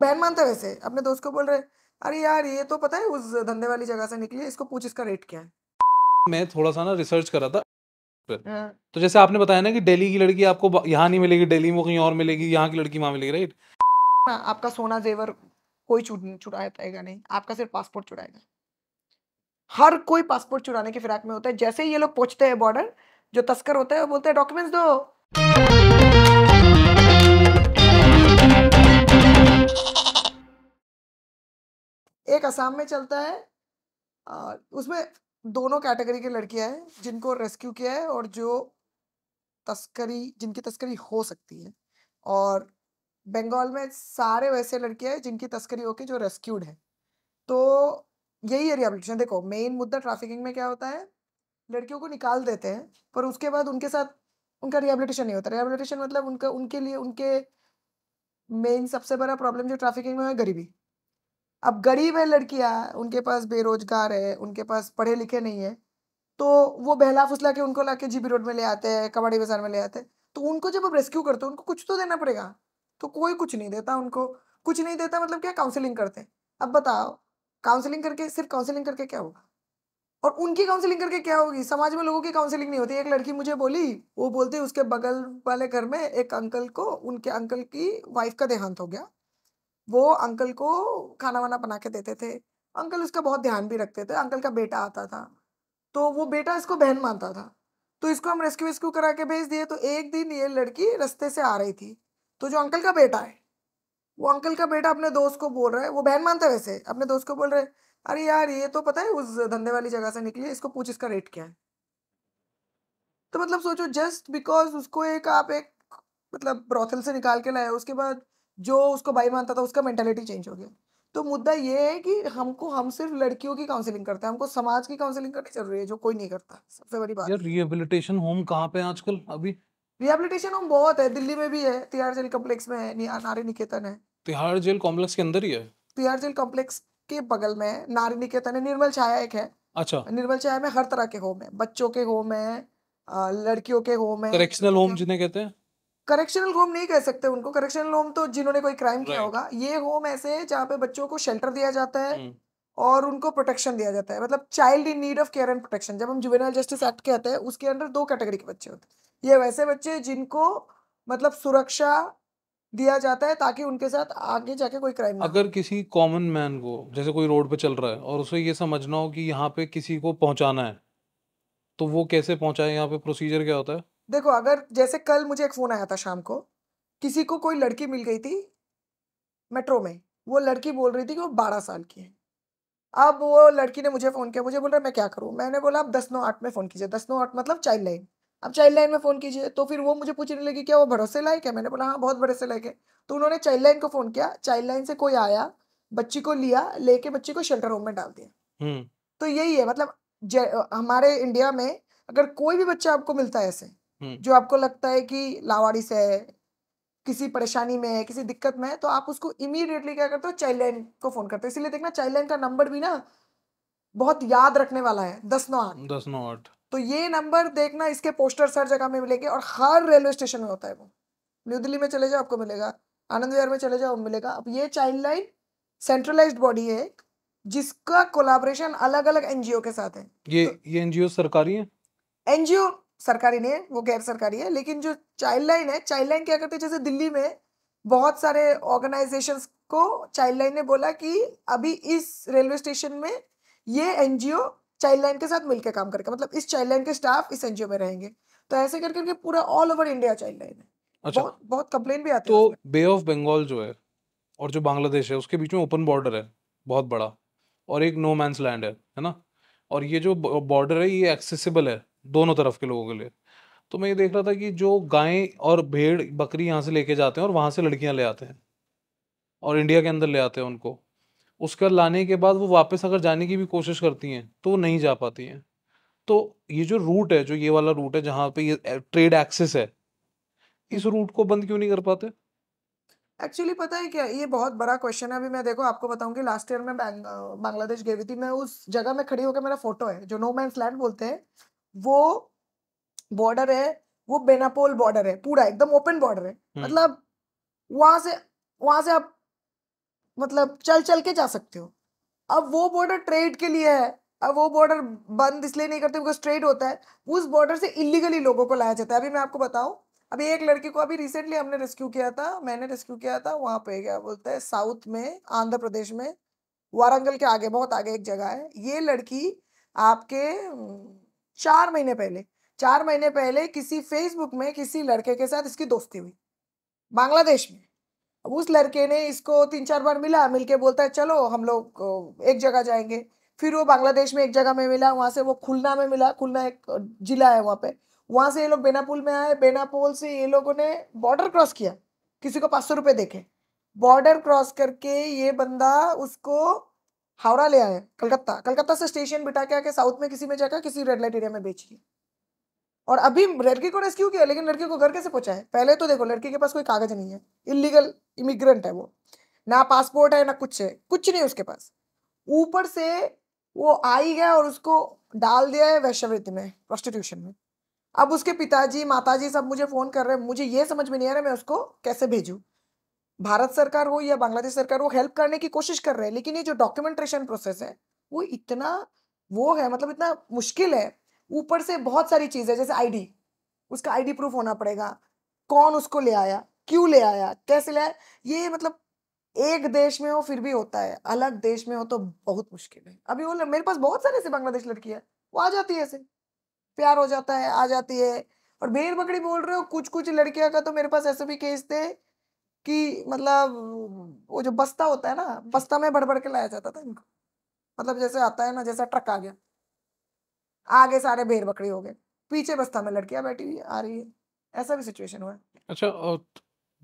बहन मानता है वैसे अपने दोस्त को बोल रहे अरे यार ये तो पता है उस धंधे वाली जगह से निकली इसको पूछ इसका रेट क्या है मैं थोड़ा सा ना रिसर्च करा था हाँ। तो जैसे आपने बताया ना कि दिल्ली की लड़की आपको यहाँ नहीं मिलेगी दिल्ली में कहीं और मिलेगी यहाँ की लड़की वहाँ मिलेगी राइट हाँ, आपका सोना जेवर कोई चुराया जाएगा नहीं आपका सिर्फ पासपोर्ट चुराएगा हर कोई पासपोर्ट चुराने के फिराक में होता है जैसे ही ये लोग पहुंचते हैं बॉर्डर जो तस्कर होता है वो बोलते हैं डॉक्यूमेंट्स दो एक असम में चलता है उसमें दोनों कैटेगरी के लड़कियां हैं जिनको रेस्क्यू किया है और जो तस्करी जिनकी तस्करी हो सकती है और बंगाल में सारे वैसे लड़के हैं जिनकी तस्करी होके जो रेस्क्यूड है तो यही है रिहेबिलिटेशन देखो मेन मुद्दा ट्रैफिकिंग में क्या होता है लड़कियों को निकाल देते हैं पर उसके बाद उनके साथ उनका रिहेबिलिटेशन नहीं होता रिहेबिलिटेशन मतलब उनका उनके लिए उनके मेन सबसे बड़ा प्रॉब्लम जो ट्रैफिकिंग में है गरीबी अब गरीब है लड़कियाँ उनके पास बेरोजगार है उनके पास पढ़े लिखे नहीं है तो वो बहला फुसला के उनको लाके जीबी रोड में ले आते हैं कबाड़ी बाजार में ले आते हैं तो उनको जब आप रेस्क्यू करते हो उनको कुछ तो देना पड़ेगा तो कोई कुछ नहीं देता उनको कुछ नहीं देता मतलब क्या काउंसलिंग करते हैं अब बताओ काउंसलिंग करके सिर्फ काउंसलिंग करके क्या होगा और उनकी काउंसलिंग करके क्या होगी समाज में लोगों की काउंसलिंग नहीं होती एक लड़की मुझे बोली वो बोलती उसके बगल वाले घर में एक अंकल को उनके अंकल की वाइफ का देहांत हो गया वो अंकल को खाना वाना बना के देते थे अंकल उसका बहुत ध्यान भी रखते थे अंकल का बेटा आता था तो वो बेटा इसको बहन मानता था तो इसको हम रेस्क्यू वेस्क्यू करा के भेज दिए तो एक दिन ये लड़की रस्ते से आ रही थी तो जो अंकल का बेटा है वो अंकल का बेटा अपने दोस्त को बोल रहा है वो बहन मानते वैसे अपने दोस्त को बोल रहे हैं अरे यार ये तो पता है उस धंधे वाली जगह से निकली इसको पूछ इसका रेट क्या है तो मतलब सोचो जस्ट बिकॉज उसको एक आप एक मतलब ब्रॉथल से निकाल के लाए उसके बाद जो उसको भाई मानता था उसका मेंटेलिटी चेंज हो गया तो मुद्दा ये है कि हमको हम सिर्फ लड़कियों की काउंसलिंग करते हैं हमको समाज की काउंसलिंग करनी जरूरी है जो कोई नहीं करता सबसे बड़ी बात यार होम कहाँ पे आजकल अभी रिहेबिलिटेशन होम बहुत है दिल्ली में भी है तिहाड़ जेल कॉम्प्लेक्स में है नारे निकेतन है तिहाड़ जेल कॉम्प्लेक्स के अंदर ही है तिहाड़ जेल कॉम्प्लेक्स के बगल में नारी निकेतन है निर्मल छाया एक है अच्छा निर्मल छाया में हर तरह के होम है बच्चों के होम है लड़कियों के होम है करेक्शनल होम जिन्हें कहते हैं करेक्शनल होम नहीं कह सकते उनको करेक्शनल होम तो जिन्होंने कोई क्राइम किया होगा ये होम ऐसे है जहाँ पे बच्चों को शेल्टर दिया जाता है हम्म। और उनको प्रोटेक्शन दिया जाता है मतलब child in need of care and protection जब हम जुवेनाइल जस्टिस एक्ट कहते हैं उसके अंदर दो कैटेगरी के बच्चे होते हैं ये वैसे बच्चे जिनको मतलब सुरक्षा दिया जाता है ताकि उनके साथ आगे जाके कोई क्राइम अगर किसी कॉमन मैन को जैसे कोई रोड पे चल रहा है और उसे ये समझना हो कि यहाँ पे किसी को पहुँचाना है तो वो कैसे पहुँचाए यहाँ पे प्रोसीजर क्या होता है देखो अगर जैसे कल मुझे एक फ़ोन आया था शाम को किसी को कोई लड़की मिल गई थी मेट्रो में वो लड़की बोल रही थी कि वो बारह साल की है अब वो लड़की ने मुझे फ़ोन किया मुझे बोल रहा मैं क्या करूँ मैंने बोला आप दस नौ आठ में फ़ोन कीजिए दस नौ आठ मतलब चाइल्ड लाइन आप चाइल्ड लाइन में फ़ोन कीजिए तो फिर वो मुझे पूछने लगी क्या वो भरोसे लायक है मैंने बोला हाँ बहुत भरोसे लायक है तो उन्होंने चाइल्ड लाइन को फ़ोन किया चाइल्ड लाइन से कोई आया बच्ची को लिया लेके बच्ची को शेल्टर होम में डाल दिया हम्म। तो यही है मतलब हमारे इंडिया में अगर कोई भी बच्चा आपको मिलता है ऐसे हम्म। जो आपको लगता है कि लावारिस है किसी परेशानी में है किसी दिक्कत में है तो आप उसको इमीडिएटली क्या करते हो चाइल्ड लाइन को फोन करते हो इसीलिए देखना चाइल्ड लाइन का नंबर भी ना बहुत याद रखने वाला है दस नौ आठ दस नौ आठ तो ये नंबर देखना इसके पोस्टर्स हर जगह में मिलेंगे और हर रेलवे स्टेशन में होता है वो न्यू दिल्ली में चले जाओ आपको मिलेगा आनंद विहार में चले जाओ मिलेगा अब ये चाइल्ड लाइन सेंट्रलाइज बॉडी है जिसका कोलाबरेशन अलग अलग एनजीओ के साथ है ये तो, ये एनजीओ सरकारी है एनजीओ सरकारी नहीं है वो गैर सरकारी है लेकिन जो चाइल्ड लाइन है चाइल्ड लाइन क्या करते हैं जैसे दिल्ली में बहुत सारे ऑर्गेनाइजेशंस को चाइल्ड लाइन ने बोला कि अभी इस रेलवे स्टेशन में ये एनजीओ चाइल्ड लाइन के साथ मिलकर काम करके मतलब इस चाइल्ड लाइन के स्टाफ इस एनजीओ में रहेंगे तो ऐसे करके कर पूरा all over India child line है अच्छा बहुत, बहुत कंप्लेन भी आती तो है बे ऑफ बंगाल जो है और जो बांग्लादेश है उसके बीच में ओपन बॉर्डर है बहुत बड़ा और एक नो मैंस लैंड है है ना और ये जो बॉर्डर है ये एक्सेसिबल है दोनों तरफ के लोगों के लिए तो मैं ये देख रहा था कि जो गायें और भेड़ बकरी यहाँ से लेके जाते हैं और वहाँ से लड़कियाँ ले आते हैं और इंडिया के अंदर ले आते हैं उनको उसका लाने के बाद वो वापस अगर जाने की भी कोशिश करती हैं तो वो नहीं जा पाती हैं तो ये जो रूट है जो ये वाला रूट है जहाँ पे ये ट्रेड एक्सेस है इस रूट को बंद क्यों नहीं कर पाते एक्चुअली पता है क्या ये बहुत बड़ा क्वेश्चन है अभी मैं देखो आपको बताऊंगी लास्ट ईयर में बांग्लादेश गई थी मैं उस जगह में खड़ी होकर मेरा फोटो है जो नो मैं लैंड बोलते हैं वो बॉर्डर है वो बेनापोल बॉर्डर है पूरा एकदम ओपन बॉर्डर है हम्म। मतलब वहां से वहां से आप मतलब चल चल के जा सकते हो अब वो बॉर्डर ट्रेड के लिए है अब वो बॉर्डर बंद इसलिए नहीं करते बिकॉज ट्रेड होता है उस बॉर्डर से इलीगली लोगों को लाया जाता है अभी मैं आपको बताऊँ अभी एक लड़की को अभी रिसेंटली हमने रेस्क्यू किया था मैंने रेस्क्यू किया था वहाँ पे क्या बोलते हैं साउथ में आंध्र प्रदेश में वारंगल के आगे बहुत आगे एक जगह है ये लड़की आपके चार महीने पहले चार महीने पहले किसी फेसबुक में किसी लड़के के साथ इसकी दोस्ती हुई बांग्लादेश में अब उस लड़के ने इसको तीन चार बार मिला मिलके बोलता है चलो हम लोग एक जगह जाएंगे फिर वो बांग्लादेश में एक जगह में मिला वहाँ से वो खुलना में मिला खुलना एक जिला है वहाँ पे वहाँ से ये लोग बेनापुल में आए बेनापोल से ये लोगों ने बॉर्डर क्रॉस किया किसी को पाँच सौ रुपये देखे बॉर्डर क्रॉस करके ये बंदा उसको हावड़ा ले आया कलकत्ता कलकत्ता से स्टेशन बिठा के आके साउथ में किसी में जाकर किसी रेड लाइट एरिया में बेच लिया और अभी लड़की को रेस्क्यू किया लेकिन लड़के को घर कैसे पहुंचा है पहले तो देखो लड़की के पास कोई कागज नहीं है इलीगल इमिग्रेंट है वो ना पासपोर्ट है ना कुछ है कुछ नहीं उसके पास ऊपर से वो आई गया और उसको डाल दिया है वैश्यवृत्ति में प्रोस्टिट्यूशन में अब उसके पिताजी माताजी सब मुझे फ़ोन कर रहे हैं मुझे ये समझ में नहीं आ रहा मैं उसको कैसे भेजूँ भारत सरकार हो या बांग्लादेश सरकार हो हेल्प करने की कोशिश कर रहे हैं लेकिन ये जो डॉक्यूमेंट्रेशन प्रोसेस है वो इतना वो है मतलब इतना मुश्किल है ऊपर से बहुत सारी चीज़ें जैसे आईडी उसका आईडी प्रूफ होना पड़ेगा कौन उसको ले आया क्यों ले आया कैसे ले आया ये मतलब एक देश में हो फिर भी होता है अलग देश में हो तो बहुत मुश्किल है अभी वो मेरे पास बहुत सारे ऐसे बांग्लादेश लड़की है वो आ जाती है ऐसे प्यार हो जाता है आ जाती है और भेड़ बकरी बोल रहे हो कुछ कुछ लड़कियों का तो मेरे पास ऐसे भी केस थे कि मतलब वो जो बस्ता होता है ना बस्ता में बड़बड़ के लाया जाता था इनको मतलब जैसे आता है ना जैसा ट्रक आ गया आगे सारे भेर बकरी हो गए पीछे बस्ता में लड़कियां बैठी हुई आ रही है ऐसा भी सिचुएशन हुआ अच्छा और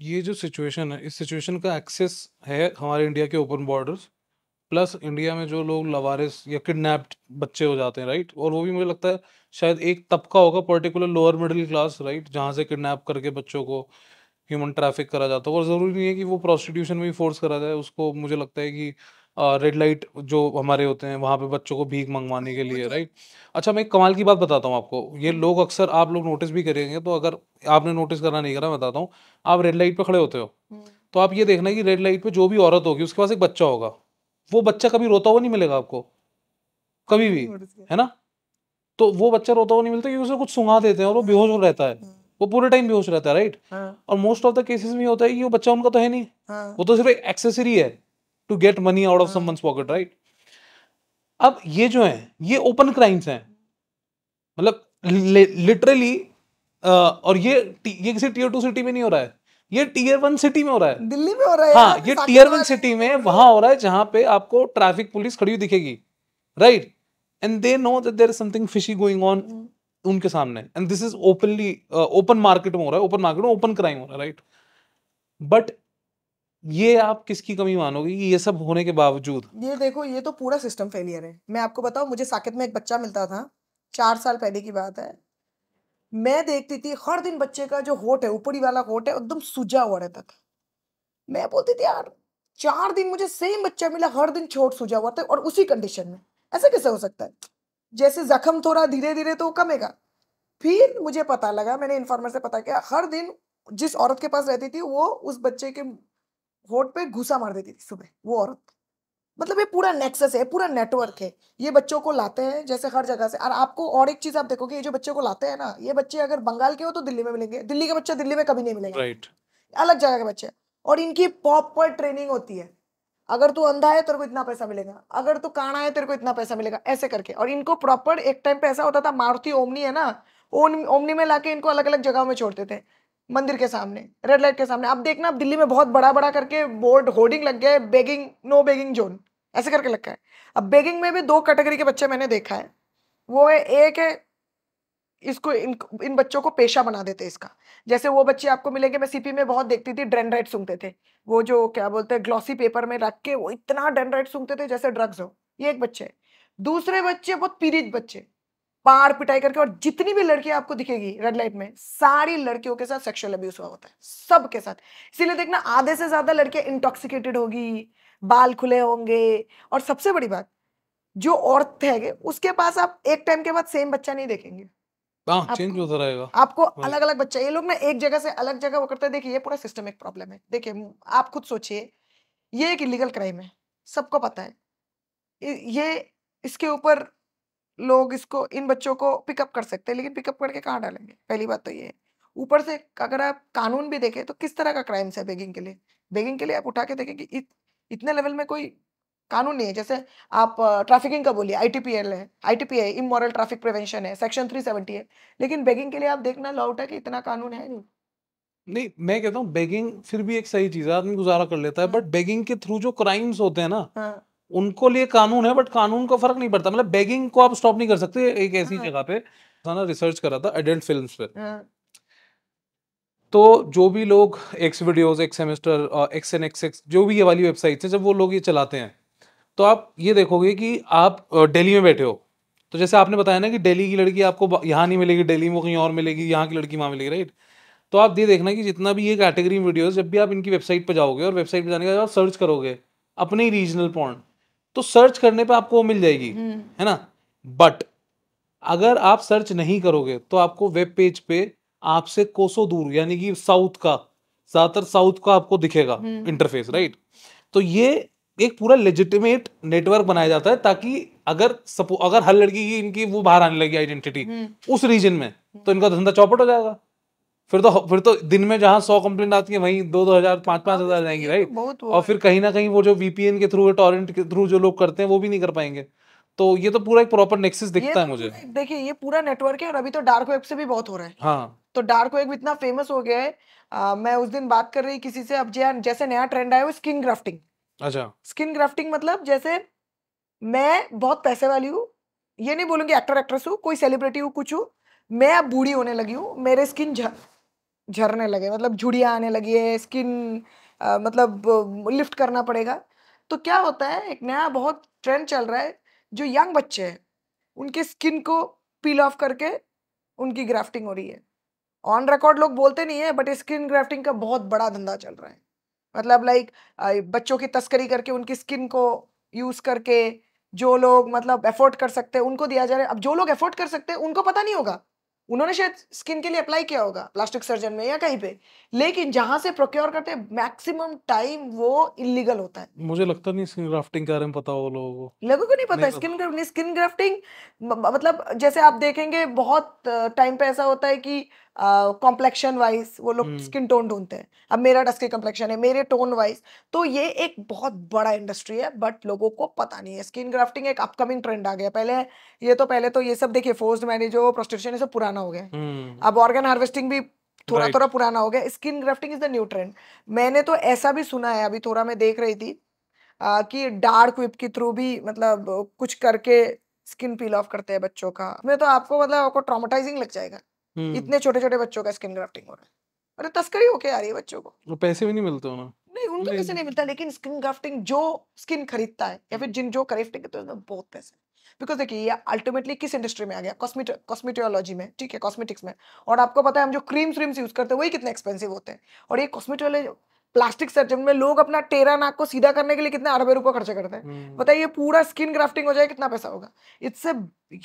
ये जो सिचुएशन है इस सिचुएशन का एक्सेस है हमारे इंडिया के ओपन बॉर्डर्स प्लस इंडिया में जो लोग लवारिस या किडनैप्ड बच्चे हो जाते हैं राइट और वो भी मुझे लगता है शायद एक तबका होगा particular lower middle class right जहाँ से किडनैप करके बच्चों को ह्यूमन ट्रैफिक करा जाता है और ज़रूरी नहीं है कि वो प्रोस्टिट्यूशन में भी फोर्स करा जाए उसको मुझे लगता है कि रेड लाइट जो हमारे होते हैं वहाँ पे बच्चों को भीख मंगवाने के लिए राइट अच्छा।, अच्छा मैं एक कमाल की बात बताता हूँ आपको ये हम्म। लोग अक्सर आप लोग नोटिस भी करेंगे तो अगर आपने नोटिस करना नहीं करा बताता हूँ आप रेड लाइट पे खड़े होते हो हम्म। तो आप ये देखना कि रेड लाइट पे जो भी औरत होगी उसके पास एक बच्चा होगा वो बच्चा कभी रोता हुआ नहीं मिलेगा आपको कभी भी है ना तो वो बच्चा रोता हुआ नहीं मिलता क्योंकि उसे कुछ सुंगा देते हैं और वो हाँ। बेहोश हो रहता है हम्म। वो पूरे टाइम बेहोश रहता है राइट हाँ। और मोस्ट ऑफ द केसेस में होता है कि वो बच्चा उनका तो है नहीं हाँ। वो तो सिर्फ एक्सेसरी है to get money out of someone's pocket right अब ये जो है ये ओपन क्राइम्स हैं मतलब लिटरली और ये ये किसी टीयर टू सिटी में नहीं हो रहा है ये टीयर वन सिटी में हो रहा है दिल्ली में हो रहा है हाँ ये टीयर वन सिटी में वहां हो रहा है जहां पे आपको ट्रैफिक पुलिस खड़ी हुई दिखेगी right and they know that there is something fishy going on उनके सामने and this is openly open market में हो रहा है ओपन मार्केट में ओपन क्राइम हो रहा है राइट बट ये आप किसकी कमी मानोगे कि ये सब होने के बावजूद ये देखो ये तो पूरा सिस्टम फेलियर है मैं आपको बताऊँ मुझे साकेत में एक बच्चा मिलता था चार साल पहले की बात है मैं देखती थी हर दिन बच्चे का जो होट है ऊपरी वाला होट है एकदम सूजा हुआ रहता था मैं बोलती थी यार चार दिन मुझे सेम बच्चा मिला हर दिन छोट सूजा हुआ था और उसी कंडीशन में ऐसा कैसे हो सकता है जैसे जख्म थोड़ा धीरे धीरे तो कमेगा फिर मुझे पता लगा मैंने इन्फॉर्मर से पता किया हर दिन जिस औरत के पास रहती थी वो उस बच्चे के होट पे घुसा मार देती थी सुबह वो औरत मतलब ये पूरा नेक्सस है पूरा नेटवर्क है ये बच्चों को लाते हैं जैसे हर जगह से और आपको और एक चीज आप देखोगे ये जो बच्चों को लाते हैं ना ये बच्चे अगर बंगाल के हो तो दिल्ली में मिलेंगे दिल्ली के बच्चे दिल्ली में कभी नहीं मिलेंगे राइट अलग जगह के बच्चे और इनकी प्रॉपर ट्रेनिंग होती है अगर तू अंधा है तेरे को इतना पैसा मिलेगा अगर तू काना है तेरे को इतना पैसा मिलेगा ऐसे करके और इनको प्रॉपर एक टाइम पे ऐसा होता था मारुति ओमनी है ना ओमनी में लाके इनको अलग अलग जगह में छोड़ते थे मंदिर के सामने रेड लाइट के सामने आप देखना आप दिल्ली में बहुत बड़ा बड़ा करके बोर्ड होर्डिंग लग गया है बेगिंग नो बेगिंग जोन ऐसे करके लग है अब बेगिंग में भी दो कैटेगरी के बच्चे मैंने देखा है वो है एक है इसको इन इन बच्चों को पेशा बना देते इसका जैसे वो बच्चे आपको मिलेंगे मैं सीपी में बहुत देखती थी ड्रेनराइट सूंघते थे वो जो क्या बोलते हैं ग्लॉसी पेपर में रख के वो इतना ड्रेनराइट सूंघते थे जैसे ड्रग्स हो ये एक बच्चे दूसरे बच्चे बहुत पीड़ित बच्चे पार पिटाई करके और जितनी भी लड़की आपको दिखेगी रेड लाइट में सारी लड़कियों के साथ सेक्सुअल अब्यूज हुआ होता है सबके साथ इसीलिए देखना आधे से ज्यादा लड़कियां इंटॉक्सिकेटेड होगी बाल खुले होंगे और सबसे बड़ी बात जो औरत है उसके पास आप एक टाइम के बाद सेम बच्चा नहीं देखेंगे चेंज हाँ, होता रहेगा आपको अलग अलग बच्चा ये लोग ना एक जगह से अलग जगह वो करते हैं देखिए ये पूरा सिस्टम एक प्रॉब्लम है देखिए आप खुद सोचिए ये एक इलीगल क्राइम है सबको पता है ये इसके ऊपर लोग इसको इन बच्चों को पिकअप कर सकते हैं लेकिन पिकअप करके कहाँ डालेंगे पहली बात तो ये है ऊपर से अगर आप कानून भी देखें तो किस तरह का क्राइम्स है बेगिंग के लिए बेगिंग के लिए आप उठा के देखें कि इत, इतने लेवल में कोई कानून नहीं है जैसे आप ट्रैफिकिंग का बोलिए आईटीपीएल है आईटीपीआई इमोरल ट्रैफिक प्रिवेंशन है सेक्शन 370 है लेकिन बेगिंग के लिए आप देखना लॉट है कि इतना कानून है नहीं नहीं मैं कहता हूँ बेगिंग फिर भी एक सही चीज है आदमी गुजारा कर लेता है बट हाँ। बेगिंग के थ्रू जो क्राइम्स होते हैं ना हाँ। उनको लिए कानून है बट कानून का फर्क नहीं पड़ता मतलब बेगिंग को आप स्टॉप नहीं कर सकते एक ऐसी हाँ। जगह पे रिसर्च करा था एडल्ट फिल्म पे हाँ। तो जो भी लोग X videos X semester X N X X जो भी ये वाली वेबसाइट है जब वो लोग ये चलाते हैं तो आप ये देखोगे कि आप दिल्ली में बैठे हो तो जैसे आपने बताया ना कि दिल्ली की लड़की आपको यहाँ नहीं मिलेगी दिल्ली में कहीं और मिलेगी यहाँ की लड़की वहाँ मिलेगी राइट तो आप ये देखना कि जितना भी ये कैटेगरी वीडियोज जब भी आप इनकी वेबसाइट पर जाओगे और वेबसाइट पर जाने के बाद आप सर्च करोगे अपने ही रीजनल पॉइंट तो सर्च करने पे आपको मिल जाएगी हम्म। है ना बट अगर आप सर्च नहीं करोगे तो आपको वेब पेज पे आपसे कोसो दूर यानी कि साउथ का ज्यादातर साउथ का आपको दिखेगा इंटरफेस हम्म। राइट तो ये एक पूरा लेजिटिमेट नेटवर्क बनाया जाता है ताकि अगर सपो अगर हर लड़की की इनकी वो बाहर आने लगी आइडेंटिटी हम्म। उस रीजन में तो इनका धंधा चौपट हो जाएगा फिर तो फिर तो दिन में जहाँ सौ कंप्लेंट आती है वहीं दो दो हजार पांच पांच हाँ, हजार जाएंगी राइट बहुत और फिर कहीं ना कहीं वो जो वीपीएन के थ्रू टॉरेंट के थ्रू जो लोग करते हैं वो भी नहीं कर पाएंगे तो ये तो पूरा एक प्रॉपर नेक्सस दिखता है तो मुझे देखिए ये पूरा नेटवर्क है और अभी तो डार्क वेब से भी बहुत हो रहा है हाँ तो डार्क वेब इतना फेमस हो गया है आ, मैं उस दिन बात कर रही किसी से अब जैसे नया ट्रेंड आया वो स्किन ग्राफ्टिंग अच्छा स्किन ग्राफ्टिंग मतलब जैसे मैं बहुत पैसे वाली हूँ ये नहीं बोलूंगी एक्टर एक्ट्रेस हूँ कोई सेलिब्रिटी हूँ कुछ हूँ मैं अब बूढ़ी होने लगी हूँ मेरे स्किन झरने लगे मतलब झुड़िया आने लगी है स्किन मतलब लिफ्ट करना पड़ेगा तो क्या होता है एक नया बहुत ट्रेंड चल रहा है जो यंग बच्चे हैं उनके स्किन को पील ऑफ करके उनकी ग्राफ्टिंग हो रही है ऑन रिकॉर्ड लोग बोलते नहीं है बट स्किन ग्राफ्टिंग का बहुत बड़ा धंधा चल रहा है मतलब लाइक बच्चों की तस्करी करके उनकी स्किन को यूज़ करके जो लोग मतलब एफोर्ड कर सकते हैं उनको दिया जा रहा है अब जो लोग एफोर्ड कर सकते हैं उनको पता नहीं होगा उन्होंने शायद स्किन के लिए अप्लाई किया होगा प्लास्टिक सर्जन में या कहीं पे लेकिन जहां से प्रोक्योर करते हैं मैक्सिमम टाइम वो इलीगल होता है मुझे लगता नहीं स्किन ग्राफ्टिंग के बारे में पता हो लोगों को लोगों को नहीं पता नहीं स्किन ग्राफ्टिंग स्किन ग्राफ्टिंग मतलब जैसे आप देखेंगे बहुत टाइम पे ऐसा होता है कि कॉम्प्लेक्शन वाइज वो लोग स्किन हम्म। टोन ढूंढते हैं अब मेरा डस्की कॉम्प्लेक्शन है मेरे टोन वाइज तो ये एक बहुत बड़ा इंडस्ट्री है बट लोगों को पता नहीं है स्किन ग्राफ्टिंग एक अपकमिंग ट्रेंड आ गया पहले ये तो पहले तो ये सब देखिए फोर्स मैरिज हो प्रोस्टिट्यूशन ये सब पुराना हो गया हम्म। अब ऑर्गन हार्वेस्टिंग भी थोड़ा right. थोड़ा पुराना हो गया skin grafting is the new trend मैंने तो ऐसा भी सुना है अभी थोड़ा मैं देख रही थी आ, कि डार्क विप के थ्रू भी मतलब कुछ करके स्किन पील ऑफ करते हैं बच्चों का मैं तो आपको मतलब आपको ट्रामेटाइजिंग लग जाएगा हम्म। इतने छोटे छोटे बच्चों का स्किन ग्राफ्टिंग हो रहा है अरे तस्करी होके आ रही है बच्चों को पैसे भी नहीं मिलते ना नहीं उनको पैसे नहीं मिलता लेकिन स्किन ग्राफ्टिंग जो स्किन खरीदता है या फिर जिन जो करेफ्टिंग करते हैं बहुत पैसे बिकॉज देखिए ये अल्टीमेटली किस इंडस्ट्री में आ गया कॉस्मेटोलॉजी में ठीक है कॉस्मेटिक्स में और आपको पता है हम जो क्रीम्स व्रीम्स यूज करते हैं वही कितने एक्सपेंसिव होते हैं और ये कॉस्मेटोलॉजी प्लास्टिक सर्जन में लोग अपना टेरा नाक को सीधा करने के लिए कितने अरबे रुपए खर्च करते हैं हम्म। बताइए पूरा स्किन ग्राफ्टिंग हो जाए कितना पैसा होगा इट्स अ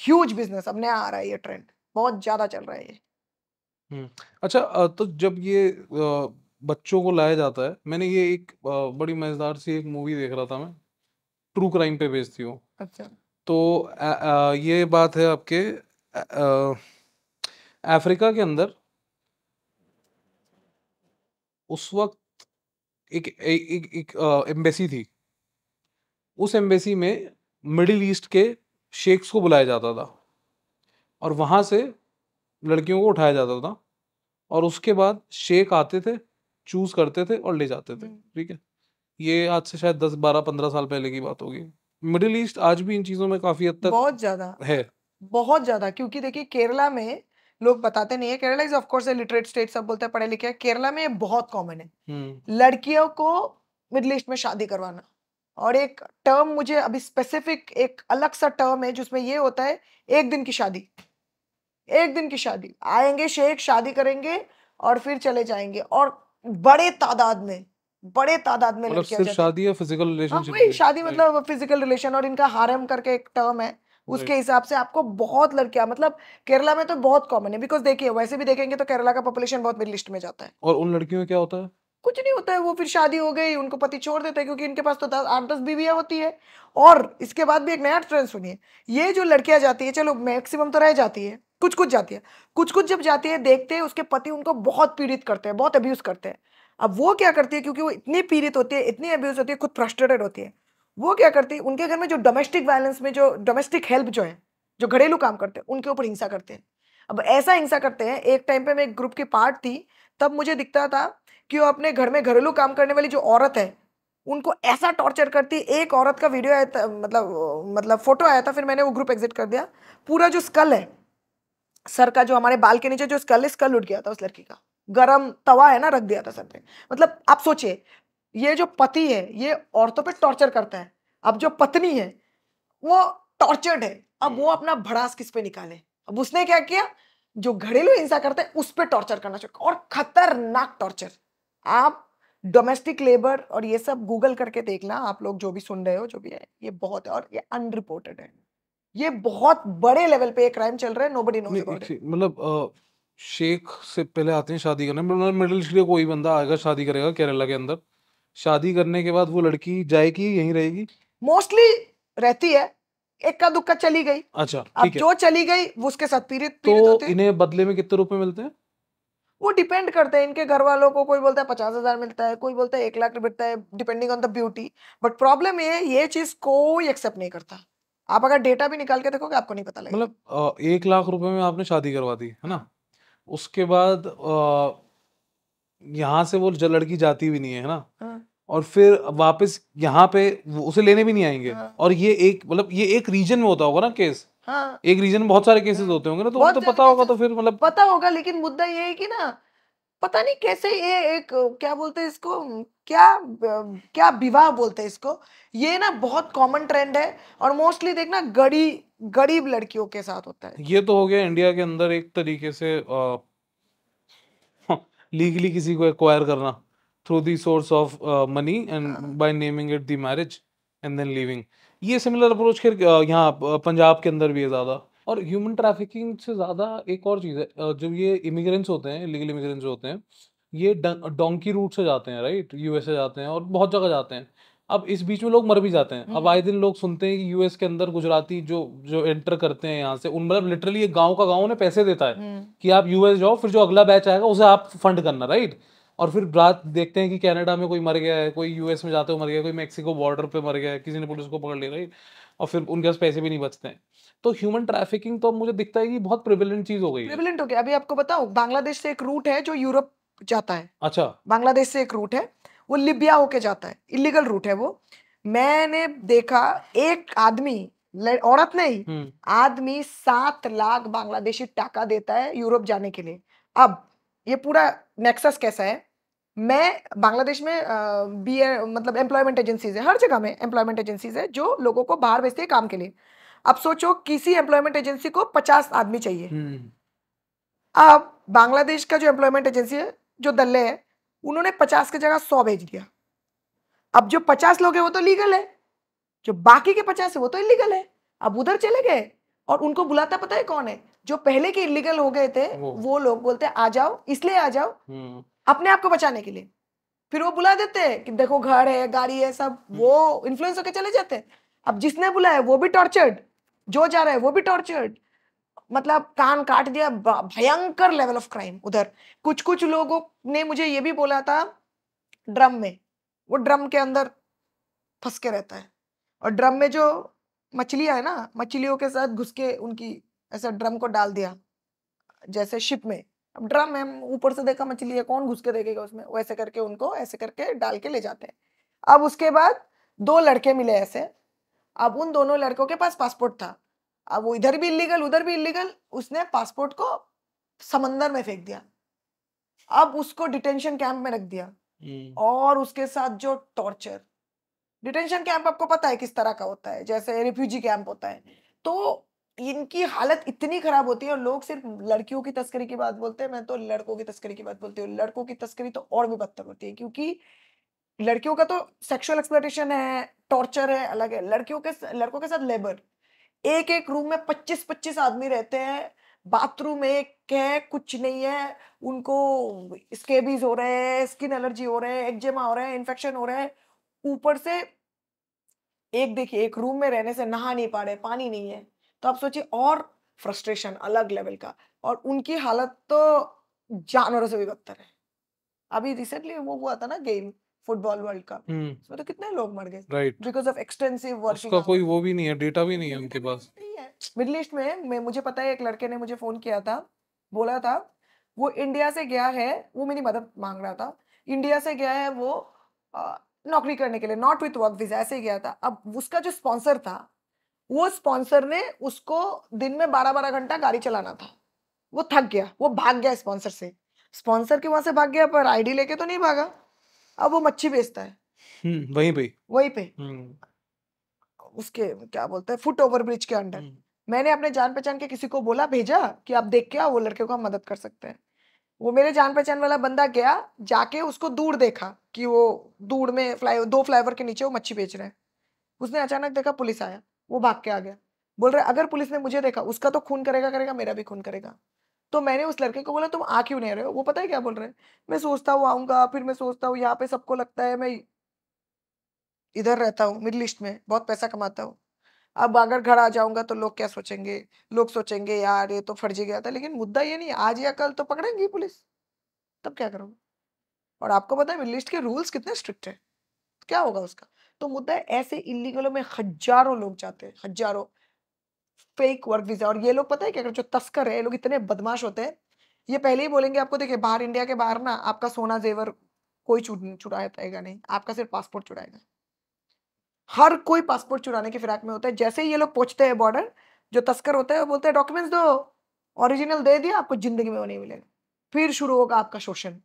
ह्यूज बिजनेस अब नया आ रहा है ये ट्रेंड बहुत ज़्यादा चल रहा है अच्छा तो जब ये बच्चों को लाया जाता है मैंने ये एक बड़ी मज़ेदार सी एक मूवी देख रहा था मैं ट्रू क्राइम पे बेचती हूँ अच्छा तो आ, आ, ये बात है आपके अफ्रीका के अंदर उस वक्त एक एक एक एम्बेसी थी उस एम्बेसी में मिडिल ईस्ट के शेख्स को बुलाया जाता था और वहाँ से लड़कियों को उठाया जाता था और उसके बाद शेख आते थे चूज करते थे और ले जाते थे हम्म। ठीक है ये आज से शायद दस बारह पंद्रह साल पहले की बात होगी मिडिल ईस्ट आज भी इन चीजों में काफी हद तक बहुत ज्यादा है बहुत ज्यादा क्योंकि देखिए केरला में लोग बताते नहीं है Kerala is course literate state सब बोलते हैं पढ़े लिखे केरला में बहुत कॉमन है हम्म। लड़कियों को मिडिल ईस्ट में शादी करवाना और एक टर्म मुझे अभी स्पेसिफिक एक अलग सा टर्म है जिसमें ये होता है एक दिन की शादी एक दिन की शादी आएंगे शेख शादी करेंगे और फिर चले जाएंगे और बड़े तादाद में बड़े तादाद में मतलब शादी या फिजिकल रिलेशन हाँ, शादी मतलब फिजिकल रिलेशन और इनका हारम करके एक टर्म है उसके हिसाब से आपको बहुत लड़कियां मतलब केरला में तो बहुत कॉमन है बिकॉज देखिए वैसे भी देखेंगे तो केरला का पॉपुलेशन बहुत मिड लिस्ट में जाता है और उन लड़कियों में क्या होता है कुछ नहीं होता है वो फिर शादी हो गई उनको पति छोड़ देते हैं क्योंकि इनके पास तो दस आठ दस बीवियां होती है और इसके बाद भी एक नया ट्रेंड सुनिए ये जो लड़कियां जाती है चलो मैक्सिमम तो रह जाती है कुछ कुछ जाती है कुछ कुछ जब जाती है देखते हैं उसके पति उनको बहुत पीड़ित करते हैं बहुत अब्यूज़ करते हैं अब वो क्या करती है क्योंकि वो इतनी पीड़ित होती है इतनी अब्यूज़ होती है खुद फ्रस्ट्रेटेड होती है वो क्या करती है उनके घर में जो डोमेस्टिक वायलेंस में जो डोमेस्टिक हेल्प जो है जो घरेलू काम करते हैं उनके ऊपर हिंसा करते हैं अब ऐसा हिंसा करते हैं एक टाइम पे मैं एक ग्रुप की पार्ट थी तब मुझे दिखता था कि वो अपने घर में घरेलू काम करने वाली जो औरत है उनको ऐसा टॉर्चर करती एक औरत का वीडियो आया था मतलब मतलब फोटो आया था फिर मैंने वो ग्रुप एग्जिट कर दिया पूरा जो स्कल है सर का जो हमारे बाल के नीचे जो स्कल है स्कल उठ गया था उस लड़की का गरम तवा है ना रख दिया था सर पे मतलब आप सोचिए ये जो पति है ये औरतों पे टॉर्चर करता है अब जो पत्नी है वो टॉर्चर्ड है अब वो अपना भड़ास किस पे निकाले अब उसने क्या किया जो घरेलू हिंसा करते हैं उस पर टॉर्चर करना चाहिए और खतरनाक टॉर्चर आप डोमेस्टिक लेबर और ये सब गूगल करके देखना आप लोग जो भी सुन रहे हो जो भी है ये बहुत है और ये अनरिपोर्टेड है ये बहुत बड़े लेवल पे क्राइम चल रहा है नोबडी नोज मतलब शेख से पहले आते हैं शादी करने मतलब मिडिल के कोई बंदा आएगा शादी करेगा केरला के अंदर शादी करने के बाद वो लड़की जाएगी यहीं रहेगी मोस्टली रहती है इक्का दुक्का चली गई अच्छा अब जो चली गई वो उसके साथ पीड़ित तो होते इन्हें बदले में कितने रुपए मिलते हैं वो डिपेंड करते हैं इनके घर वालों को कोई बोलता है पचास हजार मिलता है कोई बोलता है एक लाख मिलता है depending on the beauty but problem ये ये चीज कोई एक्सेप्ट नहीं करता आप अगर डेटा भी निकाल के देखोगे आपको नहीं पता मतलब एक लाख रुपए में आपने शादी करवा दी है ना उसके बाद यहाँ से वो लड़की जाती भी नहीं है ना हाँ। और फिर वापस यहाँ पे उसे लेने भी नहीं आएंगे हाँ। और ये एक मतलब ये एक रीजन में होता होगा ना केस हाँ। एक रीजन में बहुत सारे केसेस हाँ। होते होंगे ना तो तो पता होगा तो फिर मतलब पता होगा लेकिन मुद्दा ये है कि ना पता नहीं कैसे ये एक क्या बोलते हैं इसको क्या क्या विवाह बोलते हैं इसको ये ना बहुत कॉमन ट्रेंड है और मोस्टली देखना गड़ी गरीब लड़कियों के साथ होता है ये तो हो गया इंडिया के अंदर एक तरीके से लीगली किसी को एक्वायर करना through the source of money and by naming it the marriage and then living ये सिमिलर अप्रोच खैर यहाँ पंजाब के अंदर भी है ज़्यादा और ह्यूमन ट्रैफिकिंग से ज़्यादा एक और चीज़ है जो ये इमिग्रेंट्स होते हैं लीगल इमिग्रेंट्स होते हैं ये डोंकी रूट से जाते हैं राइट यूएस से जाते हैं और बहुत जगह जाते हैं अब इस बीच में लोग मर भी जाते हैं अब हम्म। आए दिन लोग सुनते हैं कि यूएस के अंदर गुजराती जो जो एंटर करते हैं यहाँ से उन मतलब लिटरली गांव का गांव उन्हें पैसे देता है हम्म। कि आप यूएस जाओ फिर जो अगला बैच आएगा उसे आप फंड करना राइट और फिर रात देखते हैं कि कनाडा में कोई मर गया है कोई यूएस में जाते हुए मर गया कोई मेक्सिको बॉर्डर पे मर गया है किसी ने पुलिस को पकड़ लिया राइट और फिर उनके पास पैसे भी नहीं बचते हैं तो ह्यूमन ट्रैफिकिंग तो मुझे दिखता है कि बहुत प्रिविलेंट चीज हो गई प्रिविलेंट हो गया अभी आपको बताओ बांग्लादेश से एक रूट है जो यूरोप जाता है अच्छा बांग्लादेश से एक रूट है वो लिबिया होके जाता है इलीगल रूट है वो मैंने देखा एक आदमी औरत नहीं हम्म। आदमी सात लाख बांग्लादेशी टाका देता है यूरोप जाने के लिए अब ये पूरा नेक्सस कैसा है मैं बांग्लादेश में बी मतलब एम्प्लॉयमेंट एजेंसीज है हर जगह में एम्प्लॉयमेंट एजेंसीज है जो लोगों को बाहर भेजती है काम के लिए अब सोचो किसी एम्प्लॉयमेंट एजेंसी को पचास आदमी चाहिए हम्म। अब बांग्लादेश का जो एम्प्लॉयमेंट एजेंसी है जो दल्ले है उन्होंने पचास की जगह सौ भेज दिया अब जो पचास लोग हैं वो तो लीगल है जो बाकी के पचास है वो तो इलीगल है अब उधर चले गए और उनको बुलाता पता है कौन है जो पहले के इलीगल हो गए थे वो, वो लोग बोलते आ जाओ इसलिए आ जाओ हम्म। अपने आप को बचाने के लिए फिर वो बुला देते हैं कि देखो घर है गाड़ी है सब हम्म। वो इन्फ्लुएंस होकर चले जाते हैं अब जिसने बुलाया वो भी टॉर्चर्ड जो जा रहा है वो भी टॉर्चर्ड मतलब कान काट दिया भयंकर लेवल ऑफ क्राइम उधर कुछ कुछ लोगों ने मुझे ये भी बोला था ड्रम में वो ड्रम के अंदर फंस के रहता है और ड्रम में जो मछलियाँ है ना मछलियों के साथ घुस के उनकी ऐसा ड्रम को डाल दिया जैसे शिप में अब ड्रम है ऊपर से देखा मछली है कौन घुस के देखेगा उसमें वैसे करके उनको ऐसे करके डाल के ले जाते हैं अब उसके बाद दो लड़के मिले ऐसे अब उन दोनों लड़कों के पास पासपोर्ट था अब वो इधर भी इलीगल उधर भी इलीगल उसने पासपोर्ट को समंदर में फेंक दिया अब उसको डिटेंशन कैंप में रख दिया और उसके साथ जो टॉर्चर डिटेंशन कैंप आपको पता है किस तरह का होता है जैसे रिफ्यूजी कैंप होता है तो इनकी हालत इतनी खराब होती है और लोग सिर्फ लड़कियों की तस्करी की बात बोलते हैं मैं तो लड़कों की तस्करी की बात बोलती हूँ लड़कों की तस्करी तो और भी बदतर होती है क्योंकि लड़कियों का तो सेक्सुअल एक्सप्लेटेशन है टॉर्चर है अलग है लड़कियों के लड़कों के साथ लेबर एक एक रूम में पच्चीस पच्चीस आदमी रहते हैं बाथरूम एक है कुछ नहीं है उनको स्केबीज हो रहे हैं स्किन एलर्जी हो रहे हैं एक्जेमा हो रहा है इन्फेक्शन हो रहा है ऊपर से एक देखिए एक रूम में रहने से नहा नहीं पा रहे पानी नहीं है तो आप सोचिए और फ्रस्ट्रेशन अलग लेवल का और उनकी हालत तो जानवरों से भी बदतर है अभी रिसेंटली वो हुआ था ना गेम फुटबॉल वर्ल्ड कप उसमें तो कितने लोग मर गए बिकॉज ऑफ एक्सटेंसिव वर्किंग कोई वो भी नहीं है डेटा भी नहीं है उनके पास मिडिल ईस्ट में मैं मुझे पता है एक लड़के ने मुझे फोन किया था बोला था वो इंडिया से गया है वो मेरी मदद मांग रहा था इंडिया से गया है वो आ, नौकरी करने के लिए नॉट विथ वर्क वीजा ऐसे गया था अब उसका जो स्पॉन्सर था वो स्पॉन्सर ने उसको दिन में बारह बारह घंटा गाड़ी चलाना था वो थक गया वो भाग गया स्पॉन्सर से स्पॉन्सर के वहां से भाग गया पर आईडी लेके तो नहीं भागा अब वो मच्छी बेचता है हम्म, वहीं पे वहीं पे हम्म। उसके क्या बोलते हैं फुट ओवर ब्रिज के अंडर हम्म। मैंने अपने जान पहचान के किसी को बोला भेजा कि आप देख के आओ वो लड़के को हम मदद कर सकते हैं वो मेरे जान पहचान वाला बंदा गया जाके उसको दूर देखा कि वो दूर में फ्लाई दो फ्लाईओवर के नीचे वो मच्छी बेच रहे हैं उसने अचानक देखा पुलिस आया वो भाग के आ गया बोल रहे अगर पुलिस ने मुझे देखा उसका तो खून करेगा करेगा मेरा भी खून करेगा तो मैंने उस लड़के को बोला तुम आ क्यों नहीं रहे हो वो पता है क्या बोल रहे हैं मैं सोचता हूँ आऊंगा फिर मैं सोचता हूँ यहाँ पे सबको लगता है मैं इधर रहता हूँ मिडिल ईस्ट में बहुत पैसा कमाता हूँ अब अगर घर आ जाऊंगा तो लोग क्या सोचेंगे लोग सोचेंगे यार ये तो फर्जी गया था लेकिन मुद्दा ये नहीं आज या कल तो पकड़ेंगी पुलिस तब क्या करोगे और आपको पता है मिडिल ईस्ट के रूल्स कितने स्ट्रिक्ट है क्या होगा उसका तो मुद्दा ऐसे इलीगलों में हजारों लोग जाते हैं हजारों फेक वर्क वीजा और ये लोग पता है क्या जो तस्कर है ये लोग इतने बदमाश होते हैं ये पहले ही बोलेंगे आपको देखिए बाहर इंडिया के बाहर ना आपका सोना जेवर कोई चुराया पाएगा नहीं आपका सिर्फ पासपोर्ट चुराएगा हर कोई पासपोर्ट चुराने के फिराक में होता है जैसे ही ये लोग पहुंचते हैं बॉर्डर जो तस्कर होता है वो बोलते हैं डॉक्यूमेंट्स दो ओरिजिनल दे दिया आपको जिंदगी में वो नहीं मिलेगा फिर शुरू होगा आपका शोषण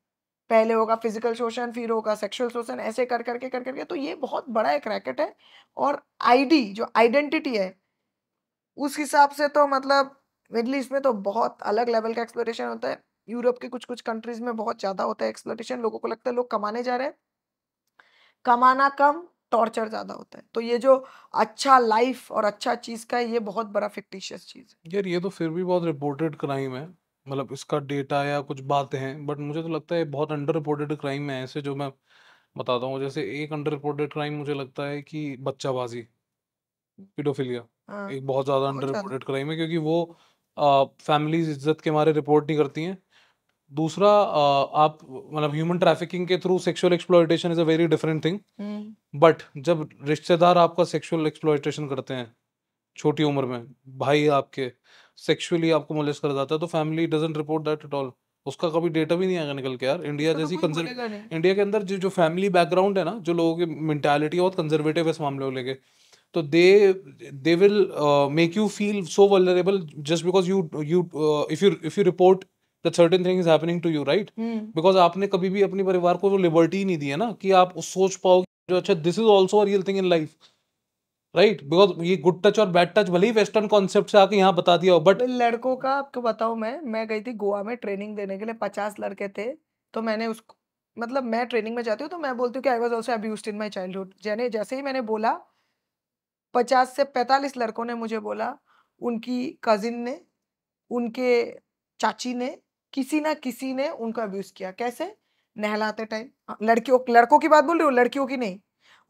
पहले होगा फिजिकल शोषण फिर होगा सेक्सुअल शोषण ऐसे कर करके कर करके तो ये बहुत बड़ा एक रैकेट है और आईडी जो आइडेंटिटी है उस हिसाब से तो मतलब मिडल ईस्ट में तो बहुत अलग लेवल का एक्सप्लोरेशन होता है यूरोप के कुछ कुछ कंट्रीज में बहुत ज़्यादा होता है एक्सप्लोरेशन लोगों को लगता है लोग कमाने जा रहे हैं कमाना कम टॉर्चर ज़्यादा होता है तो ये जो अच्छा लाइफ और अच्छा चीज़ का है ये बहुत बड़ा फिक्टिशियस चीज़ है यार ये तो फिर भी बहुत रिपोर्टेड क्राइम है मतलब इसका डेटा या कुछ बातें हैं बट मुझे तो लगता है बहुत अंडर रिपोर्टेड क्राइम है ऐसे जो मैं बताता हूँ जैसे एक अंडर रिपोर्टेड क्राइम मुझे लगता है कि बच्चाबाजी पिडोफिलिया हाँ, एक बहुत ज़्यादा अंडर रिपोर्टेड क्राइम है क्योंकि वो फैमिलीज इज्जत के मारे रिपोर्ट नहीं करती हैं दूसरा आ, आप मतलब ह्यूमन ट्रैफिकिंग के through sexual exploitation is a very different thing but जब रिश्तेदार आपका सेक्सुअल एक्सप्लोइटेशन करते हैं छोटी उम्र में भाई आपके सेक्सुअली आपको मोलेस कर जाता है तो family doesn't report that at all उसका कभी डेटा भी नहीं आएगा निकल के यार इंडिया तो जैसी कंजर्व इंडिया के अंदर जो जो फैमिली बैकग्राउंड है ना जो लोगों की मेंटालिटी बहुत कंजर्वेटिव है इस मामले को लेके तो they they will make you feel so vulnerable just because you you if you if you report that certain thing is happening to you right because आपने कभी भी अपने परिवार को वो लिबर्टी नहीं दी है ना कि आप सोच पाओ जो अच्छा this is also real thing in life right because ये गुड टच और बैड टच भले ही वेस्टर्न कॉन्सेप्ट से आके यहाँ बता दिया हो बट तो लड़कों का आपको बताऊ मैं मैं गई थी गोवा में ट्रेनिंग देने के लिए पचास लड़के थे तो मैंने उसको मतलब मैं ट्रेनिंग में जाती हूँ तो मैं बोलती हूँ कि आई वॉज ऑल्सो अब इन माई चाइल्डहुड जैने जैसे ही मैंने बोला पचास से पैंतालीस लड़कों ने मुझे बोला उनकी कजिन ने उनके चाची ने किसी ना किसी ने उनको अब्यूज़ किया कैसे नहलाते टाइम हाँ, लड़कियों लड़कों की बात बोल रही हूँ लड़कियों की नहीं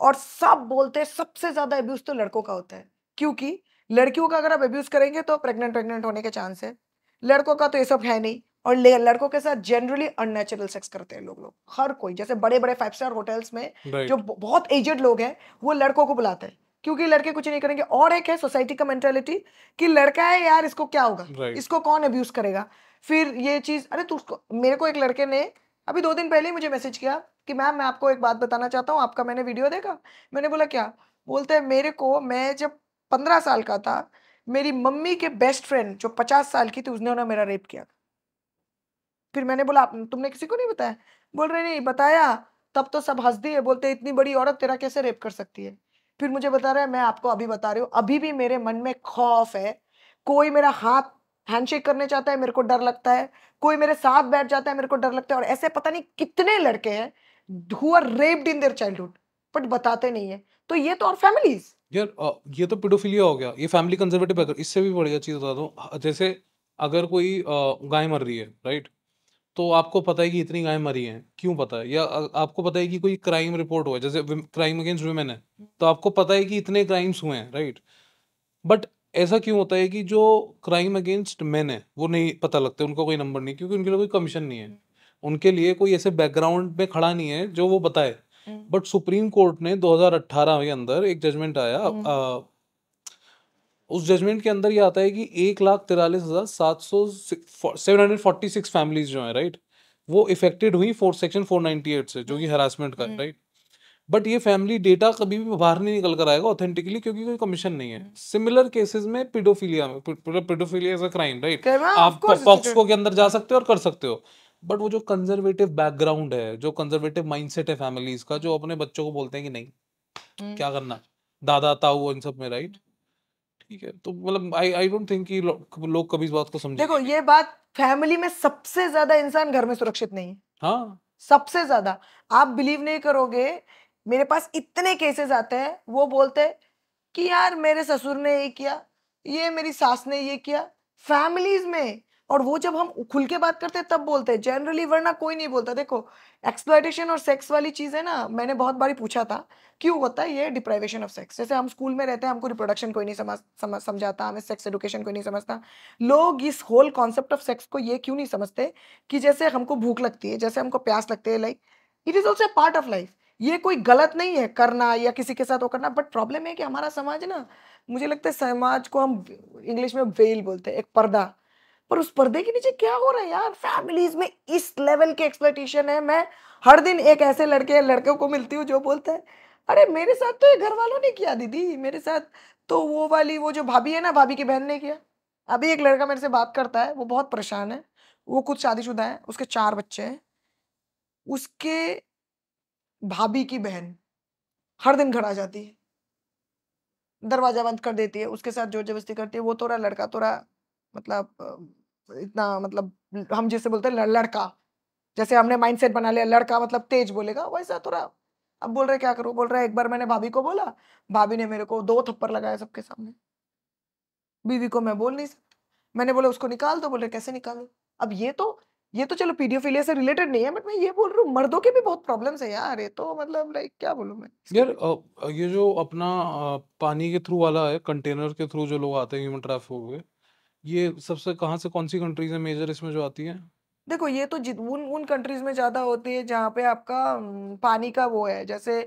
और सब बोलते हैं सबसे ज्यादा अब्यूज तो लड़कों का होता है क्योंकि लड़कियों का अगर आप एब्यूज करेंगे तो प्रेग्नेंट प्रेग्नेंट होने के चांस है लड़कों का तो ये सब है नहीं और लड़कों के साथ जनरली अननेचुरल सेक्स करते हैं लोग लोग हर कोई जैसे बड़े बड़े फाइव स्टार होटल्स में जो बहुत एजेड लोग हैं वो लड़कों को बुलाते हैं क्योंकि लड़के कुछ नहीं करेंगे और एक है सोसाइटी का मेंटेलिटी कि लड़का है यार इसको क्या होगा इसको कौन अब्यूज करेगा फिर ये चीज अरे तू मेरे को एक लड़के ने अभी दो दिन पहले ही मुझे मैसेज किया कि मैम मैं आपको एक बात बताना चाहता हूँ आपका मैंने वीडियो देखा मैंने बोला क्या बोलते हैं मेरे को मैं जब पंद्रह साल का था मेरी मम्मी के बेस्ट फ्रेंड जो पचास साल की थी उसने उन्हें मेरा रेप किया फिर मैंने बोला तुमने किसी को नहीं बताया बोल रहे नहीं बताया तब तो सब हंस दिए बोलते इतनी बड़ी औरत तेरा कैसे रेप कर सकती है फिर मुझे बता रहा है मैं आपको अभी बता रही हूँ अभी भी मेरे मन में खौफ है कोई मेरा हाथ हैंडशेक करने जाता है मेरे को डर लगता है कोई मेरे साथ बैठ जाता है मेरे को डर लगता है और ऐसे पता नहीं कितने लड़के हैं who are raped in their childhood but बताते नहीं है तो ये तो और फैमिलीज यार ये तो पेडोफिलिया हो गया ये फैमिली कंजर्वेटिव है तो इससे भी बढ़िया चीज़ बता दो जैसे अगर कोई गाय मर रही है राइट तो आपको पता है कि इतनी गाय मरी है क्यों पता है या आपको पता है कि कोई क्राइम रिपोर्ट हुआ है जैसे क्राइम अगेंस्ट वुमेन है हम्म। तो आपको पता है कि इतने क्राइम्स हुए हैं राइट बट ऐसा क्यों होता है कि जो क्राइम अगेंस्ट मैन है वो नहीं पता लगते उनका कोई नंबर नहीं क्योंकि उनके लिए कोई कमीशन नहीं है हम्म। उनके लिए कोई ऐसे बैकग्राउंड में खड़ा नहीं है जो वो बताए बट हम्म। सुप्रीम कोर्ट ने 2018 के अंदर एक जजमेंट आया हम्म। आ, उस जजमेंट के अंदर ये आता है कि एक लाख तिरालीस हजार सात सौ seven hundred forty six families जो है राइट वो इफेक्टेड हुई four section four ninety eight से जो कि हरासमेंट का राइट बट ये फैमिली डेटा कभी भी बाहर नहीं निकल कर आएगा ऑथेंटिकली क्योंकि कोई कमीशन नहीं है सिमिलर केसेस में पिडोफिलिया में pedophilia is a crime right आप पॉक्सको के अंदर जा सकते हो और कर सकते हो बट वो जो कंजर्वेटिव बैकग्राउंड है जो कंजर्वेटिव माइंडसेट है फैमिलीज का जो अपने बच्चों को बोलते हैं कि नहीं hmm. क्या करना दादा ताऊ इन सब में राइट ठीक है तो मतलब आई आई डोंट थिंक कि लोग लो कभी इस बात को समझे देखो ये बात फैमिली में सबसे ज्यादा इंसान घर में सुरक्षित नहीं है हाँ सबसे ज्यादा आप बिलीव नहीं करोगे मेरे पास इतने केसेस आते हैं वो बोलते हैं कि यार मेरे ससुर ने ये किया ये मेरी सास ने ये किया फैमिलीज में और वो जब हम खुल के बात करते हैं तब बोलते हैं जनरली वरना कोई नहीं बोलता देखो एक्सप्लाइटेशन और सेक्स वाली चीज़ है ना मैंने बहुत बारी पूछा था क्यों होता है ये डिप्राइवेशन ऑफ सेक्स जैसे हम स्कूल में रहते हैं हमको रिप्रोडक्शन कोई नहीं समझ समझ समझाता हमें सेक्स एडुकेशन कोई नहीं समझता लोग इस होल कॉन्सेप्ट ऑफ सेक्स को ये क्यों नहीं समझते कि जैसे हमको भूख लगती है जैसे हमको प्यास लगती है like it is also part of life ये कोई गलत नहीं है करना या किसी के साथ वो करना बट प्रॉब्लम है कि हमारा समाज ना मुझे लगता है समाज को हम इंग्लिश में वेल बोलते हैं एक पर्दा पर उस पर्दे के नीचे क्या हो रहा है यार फैमिलीज में इस लेवल के एक्सप्लेटेशन है मैं हर दिन एक ऐसे लड़के लड़के को मिलती हूँ जो बोलते हैं अरे मेरे साथ तो ये घर वालों ने किया दीदी मेरे साथ तो वो वाली वो जो भाभी है ना भाभी की बहन ने किया अभी एक लड़का मेरे से बात करता है वो बहुत परेशान है वो खुद शादीशुदा है उसके चार बच्चे हैं उसके भाभी की बहन हर दिन घर आ जाती है दरवाजा बंद कर देती है उसके साथ जोर जबरस्ती करती है वो तोरा लड़का तोरा मतलब इतना मतलब हम जैसे बोलते हैं लड़का जैसे हमने माइंडसेट बना लिया लड़का मतलब तेज बोलेगा वैसा थोड़ा अब बोल रहे क्या करूँ बोल रहा है एक बार मैंने भाभी को बोला भाभी ने मेरे को दो थप्पड़ लगाया सबके सामने बीवी को मैं बोल नहीं सकती मैंने बोला उसको निकाल दो बोल रहे कैसे निकालू अब ये तो ये तो चलो पीडियोफिलिया से रिलेटेड नहीं है बट मैं ये बोल रहा हूँ मर्दों के भी बहुत प्रॉब्लम्स है यार ये तो मतलब लाइक क्या बोलूँ मैं यार ये जो अपना पानी के थ्रू वाला है कंटेनर के थ्रू जो लोग आते हैं ह्यूमन ट्रैफ हो गए ये सबसे कहाँ से कौन सी कंट्रीज है मेजर इसमें जो आती है देखो ये तो जित उन उन कंट्रीज में ज़्यादा होती है जहाँ पे आपका पानी का वो है जैसे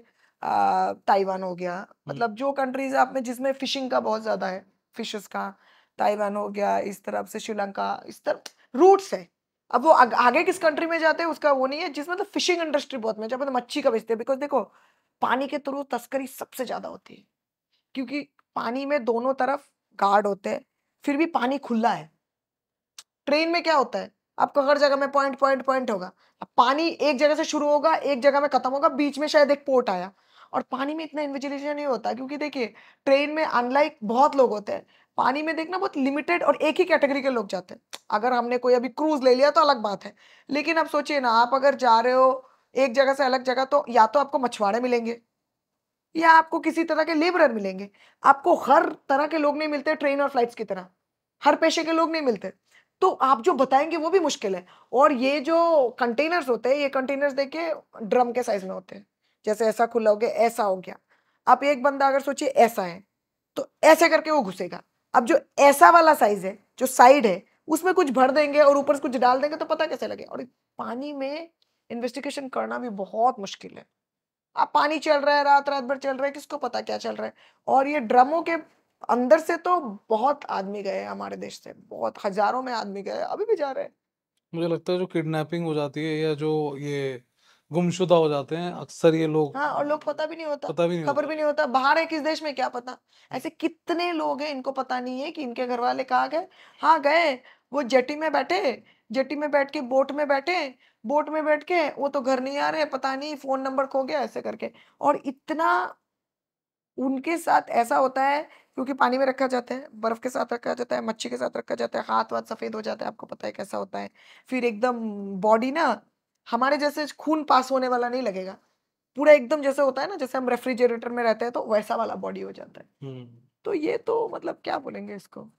ताइवान हो गया मतलब जो कंट्रीज आप में जिसमें फिशिंग का बहुत ज़्यादा है फिशेस का ताइवान हो गया इस तरफ से श्रीलंका इस तरफ रूट्स है अब वो आगे किस कंट्री में जाते हैं उसका वो नहीं है जिसमें तो फिशिंग इंडस्ट्री बहुत में जहाँ मच्छी का बेचते हैं बिकॉज देखो पानी के थ्रू तस्करी सबसे ज़्यादा होती है क्योंकि पानी में दोनों तरफ गार्ड होते हैं फिर भी पानी खुला है ट्रेन में क्या होता है आपको हर जगह में पॉइंट पॉइंट पॉइंट होगा पानी एक जगह से शुरू होगा एक जगह में खत्म होगा बीच में शायद एक पोर्ट आया और पानी में इतना इन्विजिलेशन नहीं होता क्योंकि देखिए ट्रेन में अनलाइक बहुत लोग होते हैं पानी में देखना बहुत लिमिटेड और एक ही कैटेगरी के लोग जाते हैं अगर हमने कोई अभी क्रूज ले लिया तो अलग बात है लेकिन अब सोचिए ना आप अगर जा रहे हो एक जगह से अलग जगह तो या तो आपको मछुआरे मिलेंगे या आपको किसी तरह के लेबरर मिलेंगे आपको हर तरह के लोग नहीं मिलते ट्रेन और फ्लाइट्स की तरह हर पेशे के लोग नहीं मिलते तो आप जो बताएंगे वो भी मुश्किल है और ये जो कंटेनर्स होते हैं ये कंटेनर्स देखिए ड्रम के साइज में होते हैं जैसे ऐसा खुला हो गया ऐसा हो गया आप एक बंदा अगर सोचिए ऐसा है तो ऐसे करके वो घुसेगा अब जो ऐसा वाला साइज है जो साइड है उसमें कुछ भर देंगे और ऊपर से कुछ डाल देंगे तो पता कैसे लगे और पानी में इन्वेस्टिगेशन करना भी बहुत मुश्किल है आप पानी चल रहा है रात रात भर चल रहा है किसको पता क्या चल रहा है और ये ड्रमों के अंदर से तो बहुत आदमी गए हमारे देश से बहुत हजारों में आदमी गए अभी भी जा रहे हैं मुझे लगता है जो किडनैपिंग हो जाती है या जो ये गुमशुदा हो जाते हैं अक्सर ये लोग हाँ और लोग पता भी नहीं होता पता भी नहीं खबर भी नहीं होता बाहर है किस देश में क्या पता ऐसे कितने लोग हैं इनको पता नहीं है कि इनके घर वाले कहा गए हाँ गए वो जेटी में बैठे जेटी में बैठ के बोट में बैठे बोट में बैठ के वो तो घर नहीं आ रहे पता नहीं फोन नंबर खो गया ऐसे करके और इतना उनके साथ ऐसा होता है क्योंकि पानी में रखा जाता है बर्फ के साथ रखा जाता है मच्छी के साथ रखा जाता है हाथ वाथ सफेद हो जाता है आपको पता है कैसा होता है फिर एकदम बॉडी ना हमारे जैसे खून पास होने वाला नहीं लगेगा पूरा एकदम जैसे होता है ना जैसे हम रेफ्रिजरेटर में रहते हैं तो वैसा वाला बॉडी हो जाता है हम्म। तो ये तो मतलब क्या बोलेंगे इसको